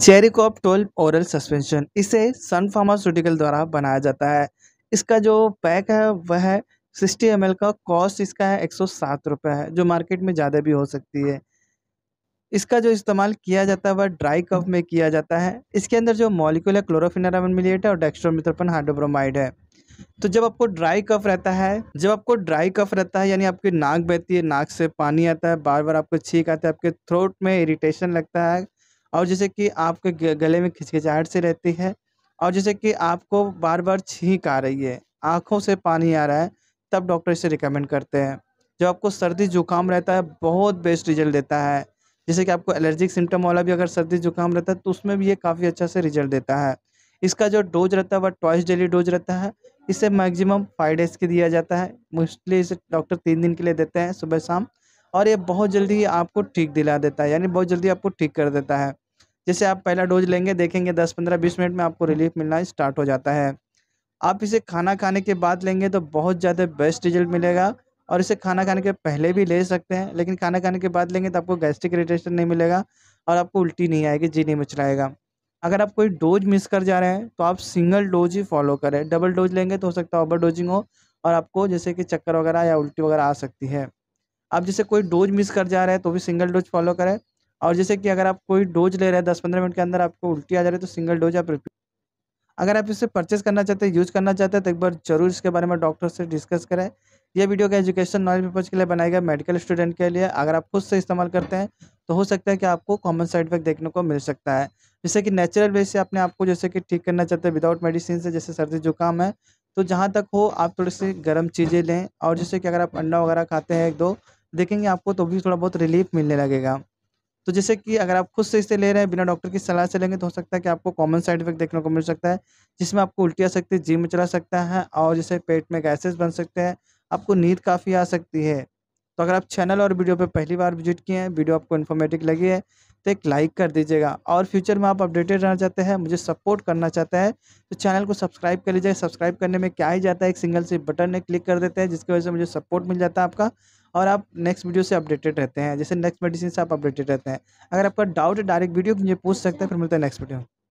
चेरिकॉप twelve oral suspension इसे सन pharmaceutical द्वारा बनाया जाता है इसका जो पैक है वह है सिक्सटी एम का कॉस्ट इसका है एक सौ सात है जो मार्केट में ज़्यादा भी हो सकती है इसका जो इस्तेमाल किया जाता है वह ड्राई कफ में किया जाता है इसके अंदर जो मॉलिक्यूल है क्लोरोफिनारामिन मिलिएट है और डेक्स्ट्रोमिथ्रोपन हाइड्रोब्रोमाइड है तो जब आपको ड्राई कफ रहता है जब आपको ड्राई कफ रहता है यानी आपकी नाक बहती है नाक से पानी आता है बार बार आपको छींक आता है आपके थ्रोट में इरिटेशन लगता है और जैसे कि आपके गले में खिचखिचाहट से रहती है और जैसे कि आपको बार बार छींक आ रही है आँखों से पानी आ रहा है तब डॉक्टर इसे रिकमेंड करते हैं जब आपको सर्दी जुकाम रहता है बहुत बेस्ट रिजल्ट देता है जैसे कि आपको एलर्जिक सिम्टम वाला भी अगर सर्दी जुकाम रहता है तो उसमें भी ये काफ़ी अच्छा से रिजल्ट देता है इसका जो डोज रहता है वह ट्वाइस डेली डोज रहता है इसे मैक्सिमम फाइव डेज के दिया जाता है मोस्टली इसे डॉक्टर तीन दिन के लिए देते हैं सुबह शाम और ये बहुत जल्दी आपको ठीक दिला देता है यानी बहुत जल्दी आपको ठीक कर देता है जैसे आप पहला डोज लेंगे देखेंगे दस पंद्रह बीस मिनट में आपको रिलीफ मिलना स्टार्ट हो जाता है आप इसे खाना खाने के बाद लेंगे तो बहुत ज़्यादा बेस्ट रिजल्ट मिलेगा और इसे खाना खाने के पहले भी ले सकते हैं लेकिन खाना खाने के बाद लेंगे तो आपको गैस्ट्रिक इरिटेशन नहीं मिलेगा और आपको उल्टी नहीं आएगी जी नहीं मचलाएगा अगर आप कोई डोज मिस कर जा रहे हैं तो आप सिंगल डोज ही फॉलो करें डबल डोज लेंगे तो हो सकता है ओवर डोजिंग हो और आपको जैसे कि चक्कर वगैरह या उल्टी वगैरह आ सकती है आप जैसे कोई डोज मिस कर जा रहा है तो भी सिंगल डोज फॉलो करें और जैसे कि अगर आप कोई डोज ले रहे हैं दस पंद्रह मिनट के अंदर आपको उल्टी आ जा रही है तो सिंगल डोज आप रिपीट अगर आप इसे परचेस करना चाहते हैं यूज़ करना चाहते हैं तो एक बार जरूर इसके बारे में डॉक्टर से डिस्कस करें यह वीडियो का एजुकेशन नॉलेज पर्पज़ के लिए बनाया गया मेडिकल स्टूडेंट के लिए अगर आप खुद से इस्तेमाल करते हैं तो हो सकता है कि आपको कॉमन साइड इफेक्ट देखने को मिल सकता है जैसे कि नेचुरल वे से अपने आपको जैसे कि ठीक करना चाहते हैं विदाउट मेडिसिन से जैसे सर्दी जुकाम है तो जहाँ तक हो आप थोड़ी सी गर्म चीज़ें लें और जैसे कि अगर आप अंडा वगैरह खाते हैं एक दो देखेंगे आपको तो भी थोड़ा बहुत रिलीफ मिलने लगेगा तो जैसे कि अगर आप खुद से इसे ले रहे हैं बिना डॉक्टर की सलाह से लेंगे तो हो सकता है कि आपको कॉमन साइड इफेक्ट देखने को मिल सकता है जिसमें आपको उल्टी आ सकती है जिम चला सकता है और जैसे पेट में गैसेस बन सकते हैं आपको नींद काफ़ी आ सकती है तो अगर आप चैनल और वीडियो पर पहली बार विजिट किए हैं वीडियो आपको इन्फॉर्मेटिव लगी है तो एक लाइक कर दीजिएगा और फ्यूचर में आप अपडेटेड रहना चाहते हैं मुझे सपोर्ट करना चाहते हैं तो चैनल को सब्सक्राइब कर लीजिए सब्सक्राइब करने में क्या ही जाता है एक सिंगल से बटन ने क्लिक कर देते हैं जिसकी वजह से मुझे सपोर्ट मिल जाता है आपका और आप नेक्स्ट वीडियो से अपडेटेड रहते हैं जैसे नेक्स्ट मेडिसिन से आप अपडेटेड रहते हैं अगर आपका डाउट है डायरेक्ट वीडियो मुझे पूछ सकते हैं फिर मिलते हैं नेक्स्ट वीडियो